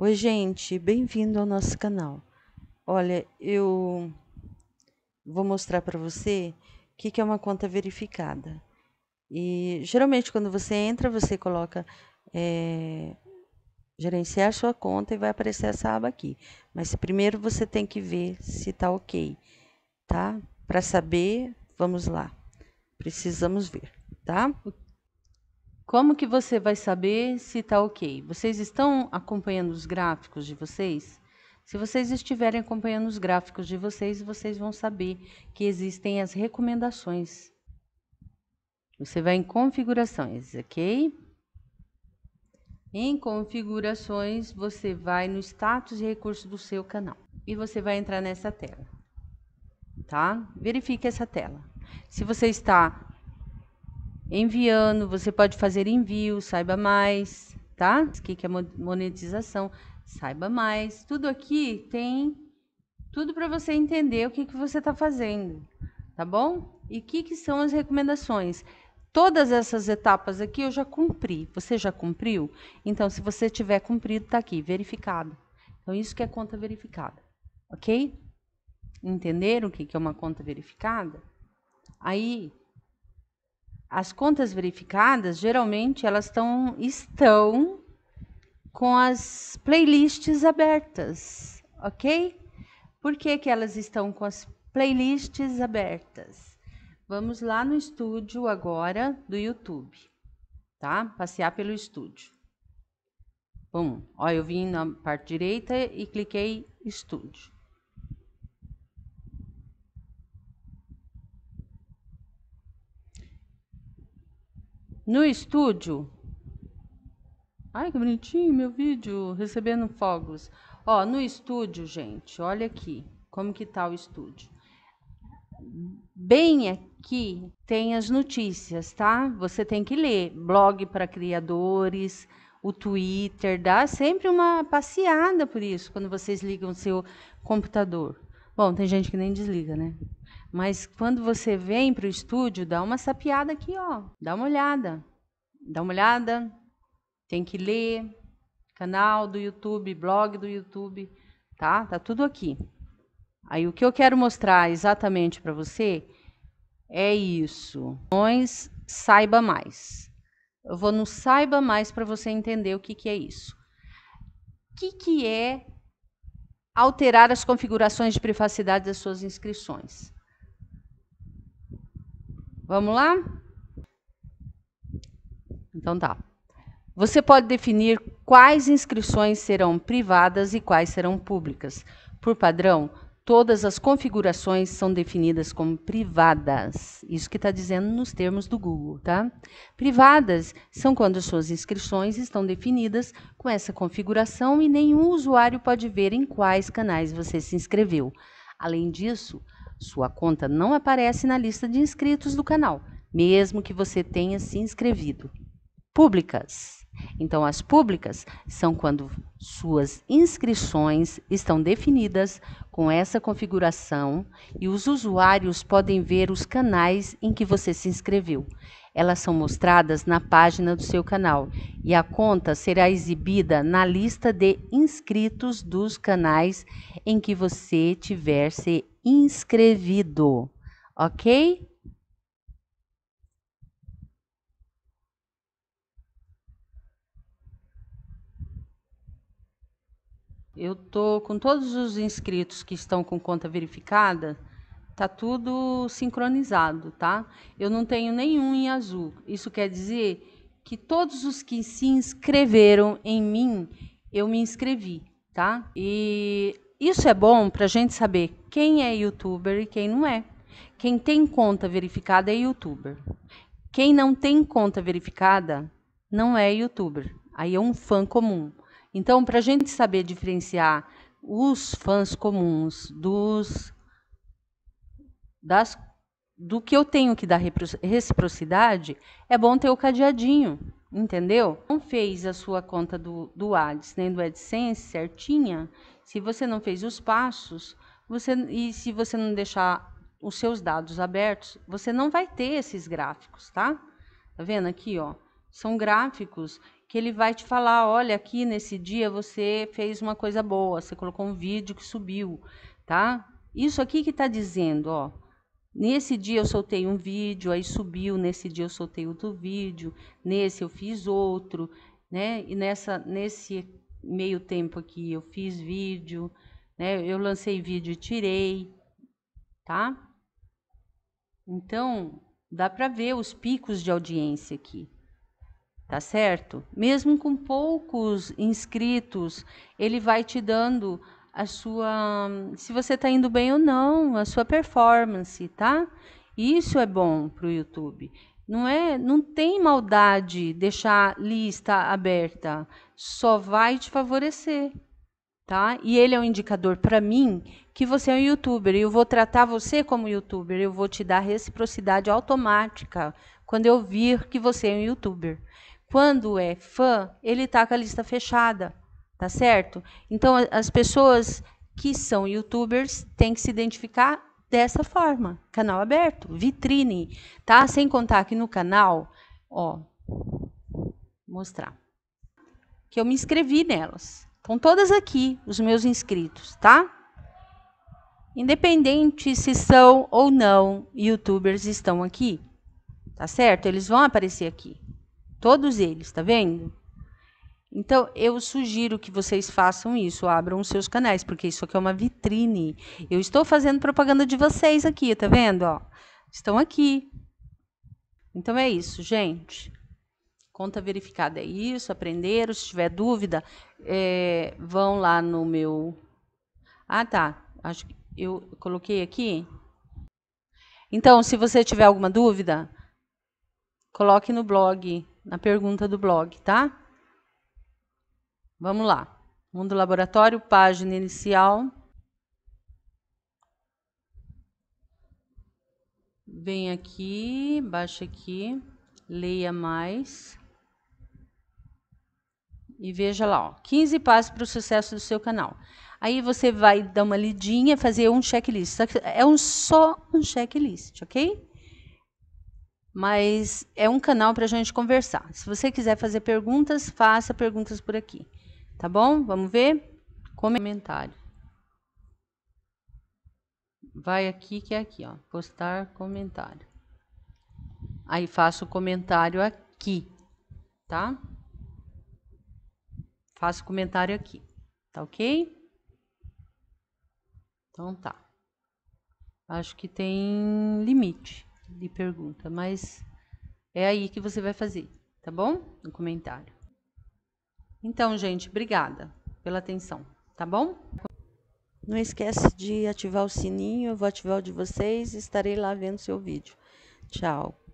Oi, gente, bem-vindo ao nosso canal. Olha, eu vou mostrar para você o que, é uma conta verificada. E geralmente, quando você entra, você coloca é, gerenciar sua conta e vai aparecer essa aba aqui. Mas primeiro você tem que ver se está ok, tá? Para saber, vamos lá. Precisamos ver, tá? Como que você vai saber se está ok? Vocês estão acompanhando os gráficos de vocês? Se vocês estiverem acompanhando os gráficos de vocês, vocês vão saber que existem as recomendações. Você vai em configurações, ok? Em configurações, você vai no status e recurso do seu canal. E você vai entrar nessa tela, tá? Verifique essa tela. Se você está enviando, você pode fazer envio, saiba mais, tá? O que é monetização, saiba mais. Tudo aqui tem tudo para você entender o que, que você está fazendo, tá bom? E o que, que são as recomendações? Todas essas etapas aqui eu já cumpri. Você já cumpriu? Então, se você tiver cumprido, está aqui, verificado. Então, isso que é conta verificada, ok? Entenderam o que, que é uma conta verificada? Aí, as contas verificadas, geralmente elas estão, estão com as playlists abertas, ok? Por que, que elas estão com as playlists abertas? Vamos lá no estúdio agora do YouTube, tá? Passear pelo estúdio. Bom, ó, eu vim na parte direita e cliquei estúdio. no estúdio. Ai, que bonitinho meu vídeo, recebendo fogos. Ó, no estúdio, gente, olha aqui como que tá o estúdio. Bem aqui tem as notícias, tá? Você tem que ler blog para criadores, o Twitter, dá sempre uma passeada por isso quando vocês ligam o seu computador. Bom, tem gente que nem desliga, né? Mas quando você vem para o estúdio, dá uma sapiada aqui, ó. Dá uma olhada. Dá uma olhada. Tem que ler. Canal do YouTube, blog do YouTube, tá? Tá tudo aqui. Aí o que eu quero mostrar exatamente para você é isso. Saiba mais. Eu vou no saiba mais para você entender o que, que é isso. O que, que é alterar as configurações de privacidade das suas inscrições. Vamos lá? Então tá. Você pode definir quais inscrições serão privadas e quais serão públicas. Por padrão, todas as configurações são definidas como privadas. Isso que está dizendo nos termos do Google, tá? Privadas são quando suas inscrições estão definidas com essa configuração e nenhum usuário pode ver em quais canais você se inscreveu. Além disso, sua conta não aparece na lista de inscritos do canal, mesmo que você tenha se inscrevido públicas. Então, as públicas são quando suas inscrições estão definidas com essa configuração e os usuários podem ver os canais em que você se inscreveu. Elas são mostradas na página do seu canal e a conta será exibida na lista de inscritos dos canais em que você tiver se inscrevido, ok? Eu tô com todos os inscritos que estão com conta verificada, tá tudo sincronizado, tá? Eu não tenho nenhum em azul. Isso quer dizer que todos os que se inscreveram em mim, eu me inscrevi, tá? E isso é bom para a gente saber quem é youtuber e quem não é. Quem tem conta verificada é youtuber. Quem não tem conta verificada não é youtuber. Aí é um fã comum. Então, para a gente saber diferenciar os fãs comuns dos das do que eu tenho que dar reciprocidade, é bom ter o cadeadinho, entendeu? Não fez a sua conta do, do Ads nem do AdSense certinha, se você não fez os passos, você e se você não deixar os seus dados abertos, você não vai ter esses gráficos, tá? Tá vendo aqui, ó? São gráficos que ele vai te falar, olha, aqui nesse dia você fez uma coisa boa, você colocou um vídeo que subiu, tá? Isso aqui que está dizendo, ó, nesse dia eu soltei um vídeo, aí subiu, nesse dia eu soltei outro vídeo, nesse eu fiz outro, né? E nessa, nesse meio tempo aqui eu fiz vídeo, né? Eu lancei vídeo e tirei, tá? Então, dá para ver os picos de audiência aqui tá certo? Mesmo com poucos inscritos, ele vai te dando a sua se você está indo bem ou não, a sua performance, tá? Isso é bom para o YouTube. Não é, não tem maldade deixar lista aberta, só vai te favorecer, tá? E ele é um indicador para mim que você é um youtuber e eu vou tratar você como youtuber, eu vou te dar reciprocidade automática quando eu vir que você é um youtuber. Quando é fã, ele tá com a lista fechada, tá certo? Então as pessoas que são youtubers têm que se identificar dessa forma, canal aberto, vitrine, tá? Sem contar aqui no canal, ó, mostrar que eu me inscrevi nelas. Estão todas aqui, os meus inscritos, tá? Independente se são ou não youtubers estão aqui, tá certo? Eles vão aparecer aqui. Todos eles, tá vendo? Então, eu sugiro que vocês façam isso, abram os seus canais, porque isso aqui é uma vitrine. Eu estou fazendo propaganda de vocês aqui, tá vendo? Ó, estão aqui. Então é isso, gente. Conta verificada é isso, aprenderam. Se tiver dúvida, é, vão lá no meu. Ah, tá. Acho que eu coloquei aqui. Então, se você tiver alguma dúvida, coloque no blog na pergunta do blog, tá? Vamos lá. Mundo Laboratório, página inicial. Vem aqui, baixa aqui, leia mais. E veja lá, ó, 15 passos para o sucesso do seu canal. Aí você vai dar uma lidinha, fazer um checklist. É um só um checklist, ok? mas é um canal para a gente conversar. Se você quiser fazer perguntas, faça perguntas por aqui, tá bom? Vamos ver? Comentário. Vai aqui que é aqui, ó. Postar comentário. Aí faço o comentário aqui, tá? Faço comentário aqui, tá ok? Então tá. Acho que tem limite de pergunta, mas é aí que você vai fazer, tá bom? No comentário. Então, gente, obrigada pela atenção, tá bom? Não esquece de ativar o sininho, eu vou ativar o de vocês e estarei lá vendo seu vídeo. Tchau.